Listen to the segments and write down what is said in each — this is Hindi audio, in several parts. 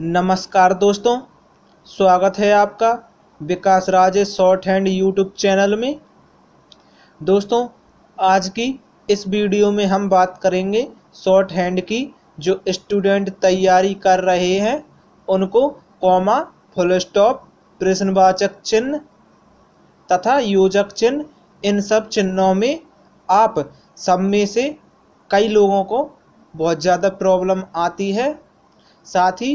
नमस्कार दोस्तों स्वागत है आपका Vikas Raje shorthand YouTube channel में दोस्तों आज की इस वीडियो में हम बात करेंगे शॉर्ट हैंड की जो स्टूडेंट तैयारी कर रहे हैं उनको कॉमा फुल स्टॉप प्रश्नवाचक चिन्ह तथा योजक चिन्ह इन सब चिन्हों में आप सब में से कई लोगों को बहुत ज़्यादा प्रॉब्लम आती है साथ ही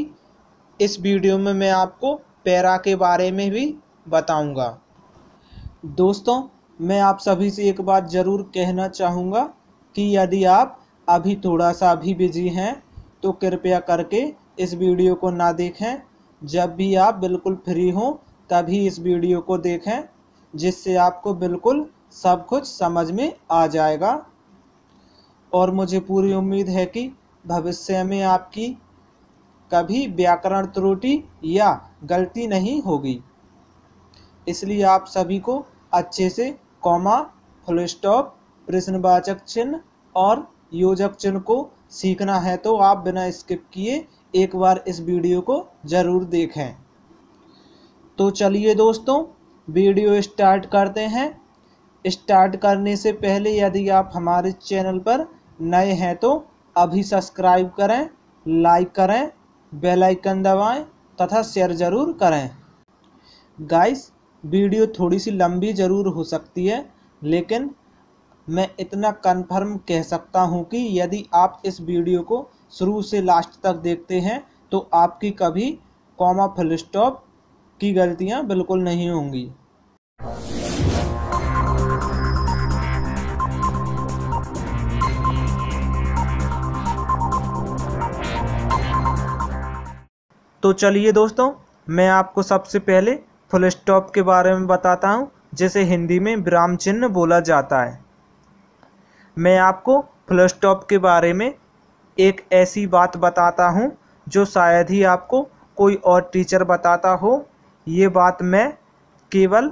इस वीडियो में मैं आपको पैरा के बारे में भी बताऊंगा दोस्तों मैं आप सभी से एक बात ज़रूर कहना चाहूंगा कि यदि आप अभी थोड़ा सा भी बिजी हैं तो कृपया करके इस वीडियो को ना देखें जब भी आप बिल्कुल फ्री हों तभी इस वीडियो को देखें जिससे आपको बिल्कुल सब कुछ समझ में आ जाएगा और मुझे पूरी उम्मीद है कि भविष्य में आपकी कभी व्याकरण त्रुटि या गलती नहीं होगी इसलिए आप सभी को अच्छे से कॉमा फुल स्टॉप प्रश्नवाचक चिन्ह और योजक चिन्ह को सीखना है तो आप बिना स्किप किए एक बार इस वीडियो को ज़रूर देखें तो चलिए दोस्तों वीडियो स्टार्ट करते हैं स्टार्ट करने से पहले यदि आप हमारे चैनल पर नए हैं तो अभी सब्सक्राइब करें लाइक करें बेल आइकन दबाएं तथा शेयर ज़रूर करें गाइस वीडियो थोड़ी सी लंबी ज़रूर हो सकती है लेकिन मैं इतना कन्फर्म कह सकता हूं कि यदि आप इस वीडियो को शुरू से लास्ट तक देखते हैं तो आपकी कभी कॉमा फुल स्टॉप की गलतियां बिल्कुल नहीं होंगी तो चलिए दोस्तों मैं आपको सबसे पहले फुल स्टॉप के बारे में बताता हूँ जिसे हिंदी में विराम चिन्ह बोला जाता है मैं आपको फुल स्टॉप के बारे में एक ऐसी बात बताता हूँ जो शायद ही आपको कोई और टीचर बताता हो ये बात मैं केवल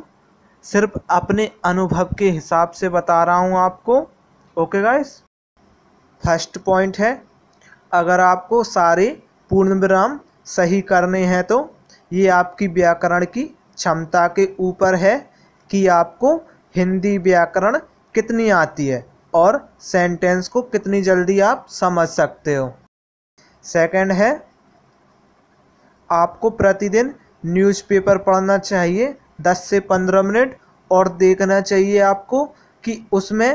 सिर्फ अपने अनुभव के हिसाब से बता रहा हूँ आपको ओके गाइस फर्स्ट पॉइंट है अगर आपको सारे पूर्ण विराम सही करने हैं तो ये आपकी व्याकरण की क्षमता के ऊपर है कि आपको हिंदी व्याकरण कितनी आती है और सेंटेंस को कितनी जल्दी आप समझ सकते हो सेकंड है आपको प्रतिदिन न्यूज़पेपर पढ़ना चाहिए 10 से 15 मिनट और देखना चाहिए आपको कि उसमें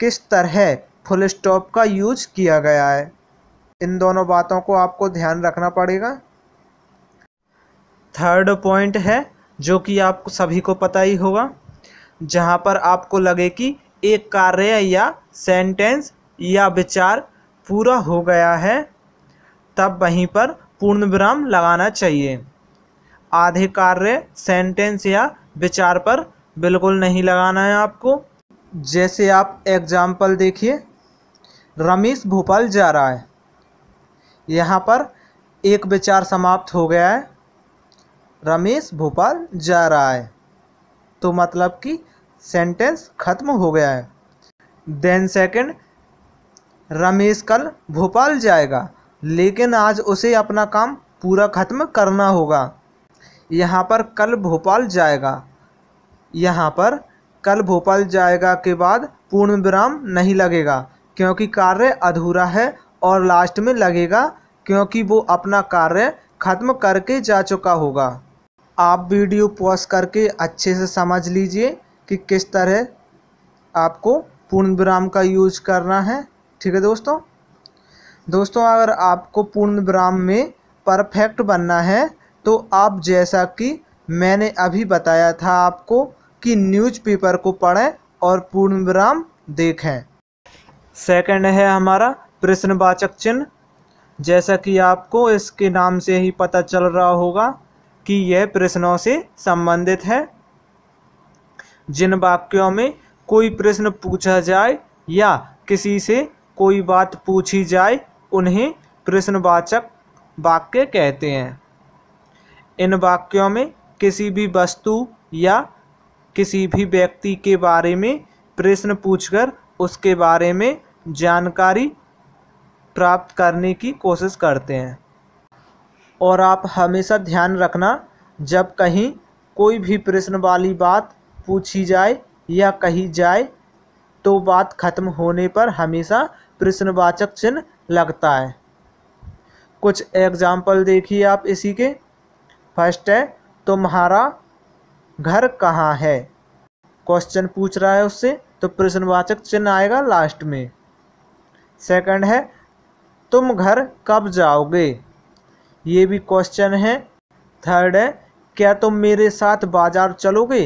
किस तरह फुल स्टॉप का यूज किया गया है इन दोनों बातों को आपको ध्यान रखना पड़ेगा थर्ड पॉइंट है जो कि आप सभी को पता ही होगा जहाँ पर आपको लगे कि एक कार्य या सेंटेंस या विचार पूरा हो गया है तब वहीं पर पूर्ण विराम लगाना चाहिए आधे कार्य सेंटेंस या विचार पर बिल्कुल नहीं लगाना है आपको जैसे आप एग्जाम्पल देखिए रमेश भोपाल जा रहा है यहाँ पर एक विचार समाप्त हो गया है रमेश भोपाल जा रहा है तो मतलब कि सेंटेंस खत्म हो गया है देन सेकंड रमेश कल भोपाल जाएगा लेकिन आज उसे अपना काम पूरा ख़त्म करना होगा यहाँ पर कल भोपाल जाएगा यहाँ पर कल भोपाल जाएगा के बाद पूर्ण विराम नहीं लगेगा क्योंकि कार्य अधूरा है और लास्ट में लगेगा क्योंकि वो अपना कार्य खत्म करके जा चुका होगा आप वीडियो पॉज करके अच्छे से समझ लीजिए कि किस तरह आपको पूर्ण विराम का यूज करना है ठीक है दोस्तों दोस्तों अगर आपको पूर्ण विराम में परफेक्ट बनना है तो आप जैसा कि मैंने अभी बताया था आपको कि न्यूज़पेपर को पढ़ें और पूर्ण विराम देखें सेकंड है हमारा प्रश्नवाचक चिन्ह जैसा कि आपको इसके नाम से ही पता चल रहा होगा कि यह प्रश्नों से संबंधित है जिन वाक्यों में कोई प्रश्न पूछा जाए या किसी से कोई बात पूछी जाए उन्हें प्रश्नवाचक वाक्य कहते हैं इन वाक्यों में किसी भी वस्तु या किसी भी व्यक्ति के बारे में प्रश्न पूछकर उसके बारे में जानकारी प्राप्त करने की कोशिश करते हैं और आप हमेशा ध्यान रखना जब कहीं कोई भी प्रश्न वाली बात पूछी जाए या कही जाए तो बात खत्म होने पर हमेशा प्रश्नवाचक चिन्ह लगता है कुछ एग्जाम्पल देखिए आप इसी के फर्स्ट है तुम्हारा घर कहाँ है क्वेश्चन पूछ रहा है उससे तो प्रश्नवाचक चिन्ह आएगा लास्ट में सेकंड है तुम घर कब जाओगे ये भी क्वेश्चन है थर्ड है क्या तुम मेरे साथ बाज़ार चलोगे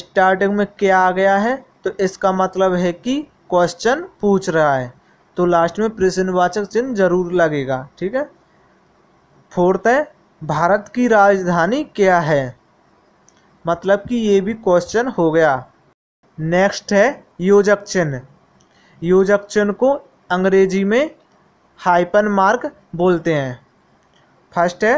स्टार्टिंग में क्या आ गया है तो इसका मतलब है कि क्वेश्चन पूछ रहा है तो लास्ट में प्रश्नवाचक चिन्ह जरूर लगेगा ठीक है फोर्थ है भारत की राजधानी क्या है मतलब कि ये भी क्वेश्चन हो गया नेक्स्ट है योजक चिन्ह योजक चिन्ह को अंग्रेजी में हाइपन मार्क बोलते हैं फर्स्ट है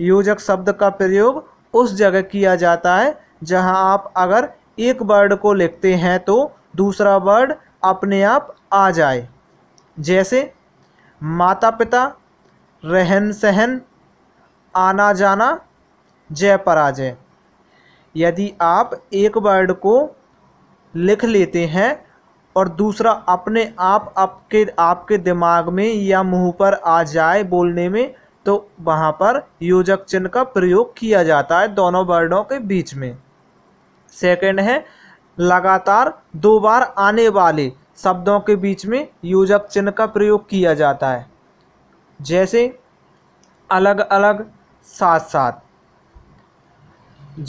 योजक शब्द का प्रयोग उस जगह किया जाता है जहां आप अगर एक वर्ड को लिखते हैं तो दूसरा वर्ड अपने आप आ जाए जैसे माता पिता रहन सहन आना जाना जय पराजय यदि आप एक वर्ड को लिख लेते हैं और दूसरा अपने आप आपके आपके दिमाग में या मुंह पर आ जाए बोलने में तो वहाँ पर योजक चिन्ह का प्रयोग किया जाता है दोनों वर्णों के बीच में सेकंड है लगातार दो बार आने वाले शब्दों के बीच में योजक चिन्ह का प्रयोग किया जाता है जैसे अलग अलग साथ साथ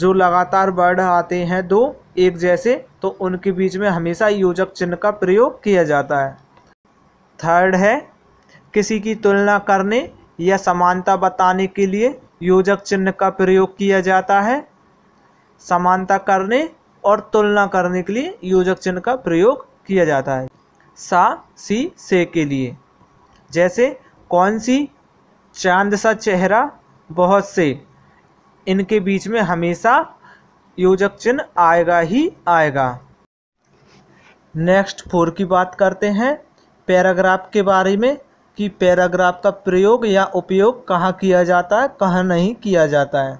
जो लगातार वर्ड आते हैं दो एक जैसे तो उनके बीच में हमेशा योजक चिन्ह का प्रयोग किया जाता है थर्ड है किसी की तुलना करने या समानता बताने के लिए योजक चिन्ह का प्रयोग किया जाता है समानता करने और तुलना करने के लिए योजक चिन्ह का प्रयोग किया जाता है सा सी से के लिए जैसे कौन सी चांद सा चेहरा बहुत से इनके बीच में हमेशा योजक चिन्ह आएगा ही आएगा नेक्स्ट फोर की बात करते हैं पैराग्राफ के बारे में कि पैराग्राफ का प्रयोग या उपयोग कहाँ किया जाता है कहाँ नहीं किया जाता है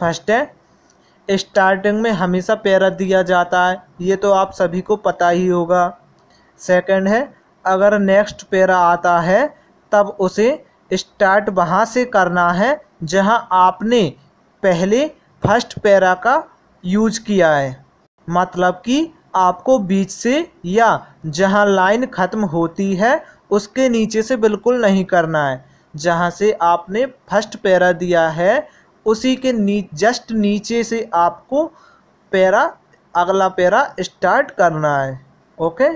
फर्स्ट है स्टार्टिंग में हमेशा पैरा दिया जाता है ये तो आप सभी को पता ही होगा सेकंड है अगर नेक्स्ट पैरा आता है तब उसे स्टार्ट वहाँ से करना है जहाँ आपने पहले फर्स्ट पैरा का यूज किया है मतलब कि आपको बीच से या जहाँ लाइन ख़त्म होती है उसके नीचे से बिल्कुल नहीं करना है जहाँ से आपने फर्स्ट पैरा दिया है उसी के नी जस्ट नीचे से आपको पैरा अगला पैरा स्टार्ट करना है ओके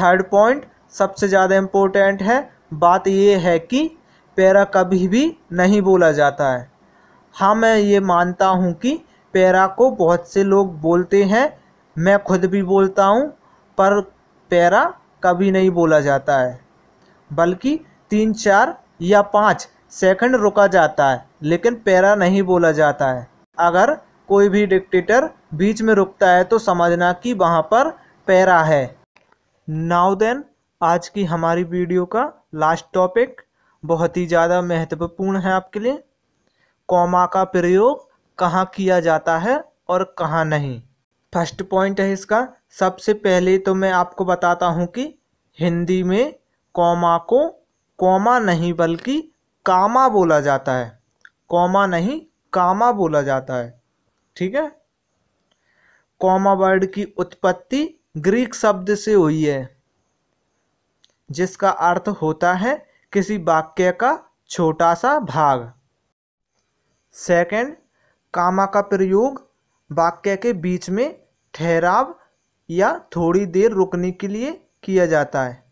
थर्ड पॉइंट सबसे ज़्यादा इम्पोर्टेंट है बात यह है कि पैरा कभी भी नहीं बोला जाता है हाँ मैं ये मानता हूँ कि पैरा को बहुत से लोग बोलते हैं मैं खुद भी बोलता हूँ पर पैरा कभी नहीं बोला जाता है बल्कि तीन चार या पाँच सेकंड रुका जाता है लेकिन पैरा नहीं बोला जाता है अगर कोई भी डिक्टेटर बीच में रुकता है तो समझना कि वहाँ पर पैरा है नाउ देन आज की हमारी वीडियो का लास्ट टॉपिक बहुत ही ज़्यादा महत्वपूर्ण है आपके लिए कॉमा का प्रयोग कहाँ किया जाता है और कहाँ नहीं फर्स्ट पॉइंट है इसका सबसे पहले तो मैं आपको बताता हूँ कि हिंदी में कॉमा को कॉमा नहीं बल्कि कामा बोला जाता है कॉमा नहीं कामा बोला जाता है ठीक है कॉमा वर्ड की उत्पत्ति ग्रीक शब्द से हुई है जिसका अर्थ होता है किसी वाक्य का छोटा सा भाग सेकंड कामा का प्रयोग वाक्य के बीच में ठहराव या थोड़ी देर रुकने के लिए किया जाता है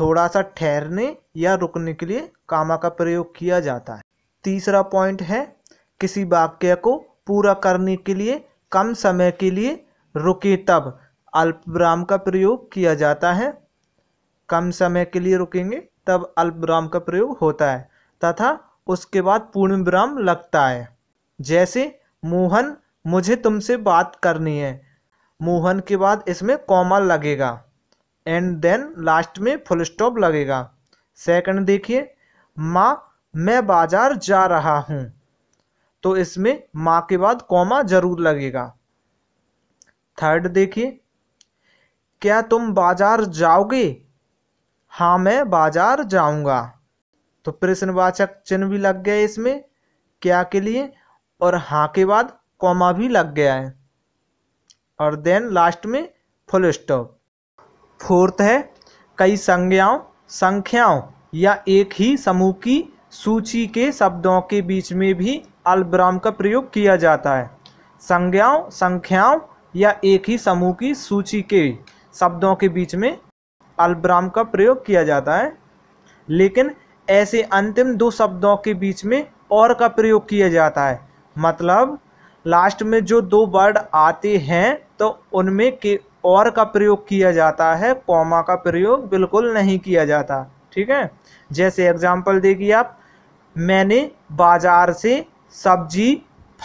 थोड़ा सा ठहरने या रुकने के लिए कामा का प्रयोग किया जाता है तीसरा पॉइंट है किसी वाक्य को पूरा करने के लिए कम समय के लिए रुके तब अल्प विराम का प्रयोग किया जाता है कम समय के लिए रुकेंगे तब अल्प विराम का प्रयोग होता है तथा उसके बाद पूर्ण विराम लगता है जैसे मोहन मुझे तुमसे बात करनी है मोहन के बाद इसमें कॉमा लगेगा एंड देन लास्ट में फुल स्टॉप लगेगा सेकंड देखिए माँ मैं बाजार जा रहा हूँ तो इसमें माँ के बाद कॉमा जरूर लगेगा थर्ड देखिए क्या तुम बाजार जाओगे हाँ मैं बाजार जाऊंगा तो प्रश्नवाचक चिन्ह भी लग गया है इसमें क्या के लिए और हाँ के बाद कॉमा भी लग गया है और देन लास्ट में फुल स्टॉप फोर्थ है कई संज्ञाओं संख्याओं या एक ही समूह की सूची के शब्दों के बीच में भी अल्पविराम का प्रयोग किया जाता है संज्ञाओं संख्याओं या एक ही समूह की सूची के शब्दों के बीच में अल्पविराम का प्रयोग किया जाता है लेकिन ऐसे अंतिम दो शब्दों के बीच में और का प्रयोग किया जाता है मतलब लास्ट में जो दो वर्ड आते हैं तो उनमें के और का प्रयोग किया जाता है कॉमा का प्रयोग बिल्कुल नहीं किया जाता ठीक है जैसे एग्जाम्पल देखिए आप मैंने बाजार से सब्जी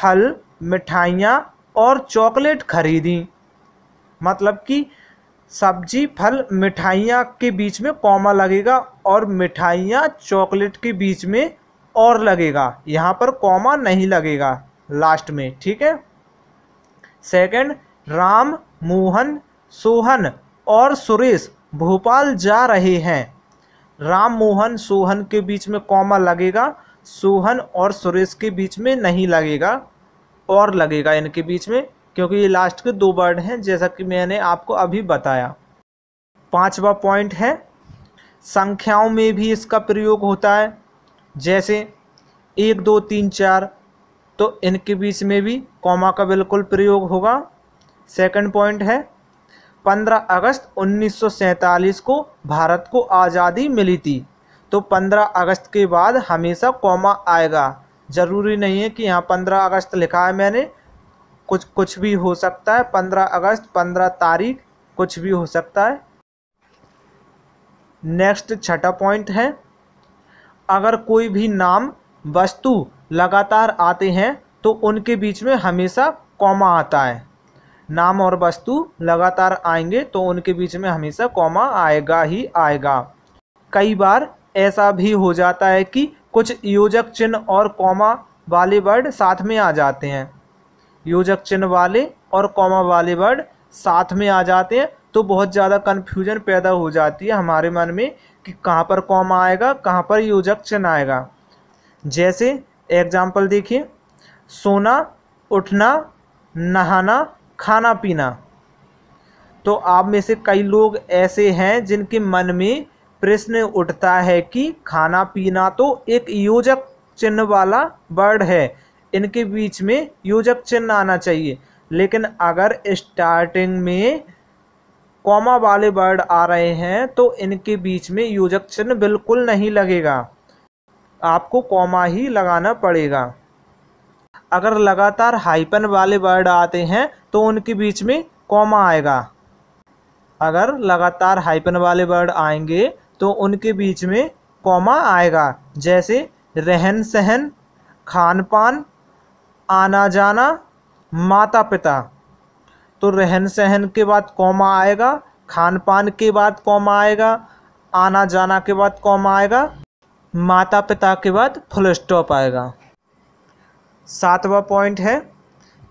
फल मिठाइयाँ और चॉकलेट खरीदी मतलब कि सब्जी फल मिठाइयाँ के बीच में कॉमा लगेगा और मिठाइयाँ चॉकलेट के बीच में और लगेगा यहाँ पर कॉमा नहीं लगेगा लास्ट में ठीक है सेकंड राम मोहन सोहन और सुरेश भोपाल जा रहे हैं राम मोहन सोहन के बीच में कॉमा लगेगा सोहन और सुरेश के बीच में नहीं लगेगा और लगेगा इनके बीच में क्योंकि ये लास्ट के दो वर्ड हैं जैसा कि मैंने आपको अभी बताया पांचवा पॉइंट है संख्याओं में भी इसका प्रयोग होता है जैसे एक दो तीन चार तो इनके बीच में भी कॉमा का बिल्कुल प्रयोग होगा सेकंड पॉइंट है पंद्रह अगस्त उन्नीस को भारत को आज़ादी मिली थी तो पंद्रह अगस्त के बाद हमेशा कॉमा आएगा ज़रूरी नहीं है कि यहाँ पंद्रह अगस्त लिखा है मैंने कुछ कुछ भी हो सकता है पंद्रह अगस्त पंद्रह तारीख कुछ भी हो सकता है नेक्स्ट छठा पॉइंट है अगर कोई भी नाम वस्तु लगातार आते हैं तो उनके बीच में हमेशा कॉमा आता है नाम और वस्तु लगातार आएंगे तो उनके बीच में हमेशा कॉमा आएगा ही आएगा कई बार ऐसा भी हो जाता है कि कुछ योजक चिन्ह और कॉमा वाले वर्ड साथ में आ जाते हैं योजक चिन्ह वाले और कॉमा वाले वर्ड साथ में आ जाते हैं तो बहुत ज़्यादा कन्फ्यूजन पैदा हो जाती है हमारे मन में कि कहाँ पर कॉमा आएगा कहाँ पर योजक चिन्ह आएगा जैसे एग्जाम्पल देखिए सोना उठना नहाना खाना पीना तो आप में से कई लोग ऐसे हैं जिनके मन में प्रश्न उठता है कि खाना पीना तो एक योजक चिन्ह वाला वर्ड है इनके बीच में योजक चिन्ह आना चाहिए लेकिन अगर स्टार्टिंग में कॉमा वाले वर्ड आ रहे हैं तो इनके बीच में योजक चिन्ह बिल्कुल नहीं लगेगा आपको कॉमा ही लगाना पड़ेगा अगर लगातार हाइपन वाले वर्ड आते हैं तो उनके बीच में कॉमा आएगा अगर लगातार हाइपन वाले वर्ड आएंगे तो उनके बीच में कॉमा आएगा जैसे रहन सहन खान पान आना जाना माता पिता तो रहन सहन के बाद कौमा आएगा खान पान के बाद कौमा आएगा आना जाना के बाद कौमा आएगा माता पिता के बाद फुल स्टॉप आएगा सातवां पॉइंट है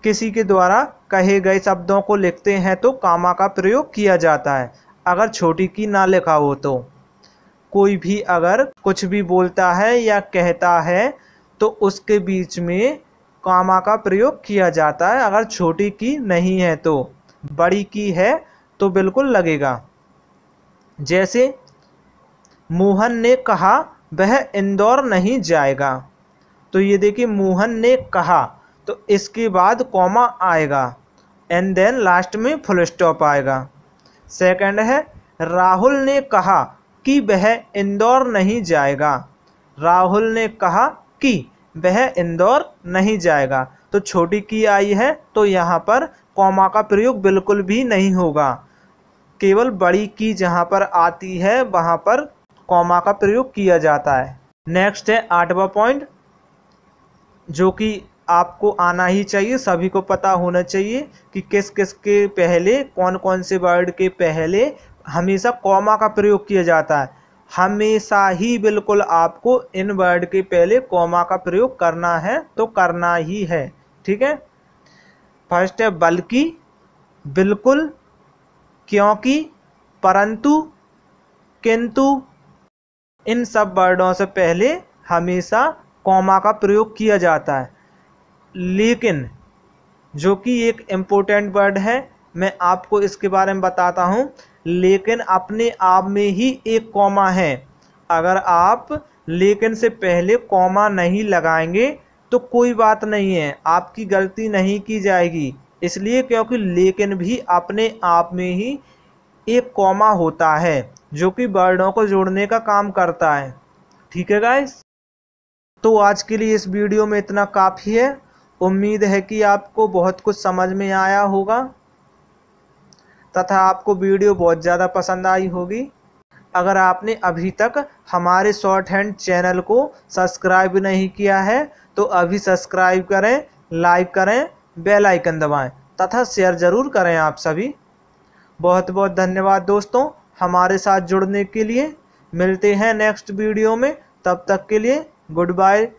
किसी के द्वारा कहे गए शब्दों को लिखते हैं तो कामा का प्रयोग किया जाता है अगर छोटी की ना लिखा हो तो कोई भी अगर कुछ भी बोलता है या कहता है तो उसके बीच में कॉमा का प्रयोग किया जाता है अगर छोटी की नहीं है तो बड़ी की है तो बिल्कुल लगेगा जैसे मोहन ने कहा वह इंदौर नहीं जाएगा तो ये देखिए मोहन ने कहा तो इसके बाद कॉमा आएगा एंड देन लास्ट में फुल स्टॉप आएगा सेकंड है राहुल ने कहा कि वह इंदौर नहीं जाएगा राहुल ने कहा कि वह इंदौर नहीं जाएगा तो छोटी की आई है तो यहाँ पर कॉमा का प्रयोग बिल्कुल भी नहीं होगा केवल बड़ी की जहाँ पर आती है वहाँ पर कॉमा का प्रयोग किया जाता है नेक्स्ट है आठवा पॉइंट जो कि आपको आना ही चाहिए सभी को पता होना चाहिए कि किस किस के पहले कौन कौन से वर्ड के पहले हमेशा कॉमा का प्रयोग किया जाता है हमेशा ही बिल्कुल आपको इन वर्ड के पहले कॉमा का प्रयोग करना है तो करना ही है ठीक है फर्स्ट है बल्कि बिल्कुल क्योंकि परंतु किंतु इन सब वर्डों से पहले हमेशा कॉमा का प्रयोग किया जाता है लेकिन जो कि एक इम्पोर्टेंट वर्ड है मैं आपको इसके बारे में बताता हूँ लेकिन अपने आप में ही एक कॉमा है अगर आप लेकिन से पहले कॉमा नहीं लगाएंगे तो कोई बात नहीं है आपकी गलती नहीं की जाएगी इसलिए क्योंकि लेकिन भी अपने आप में ही एक कॉमा होता है जो कि वर्डों को जोड़ने का काम करता है ठीक है गाइस तो आज के लिए इस वीडियो में इतना काफ़ी है उम्मीद है कि आपको बहुत कुछ समझ में आया होगा तथा आपको वीडियो बहुत ज़्यादा पसंद आई होगी अगर आपने अभी तक हमारे शॉर्ट हैंड चैनल को सब्सक्राइब नहीं किया है तो अभी सब्सक्राइब करें लाइक करें बेल आइकन दबाएं तथा शेयर ज़रूर करें आप सभी बहुत बहुत धन्यवाद दोस्तों हमारे साथ जुड़ने के लिए मिलते हैं नेक्स्ट वीडियो में तब तक के लिए गुड बाय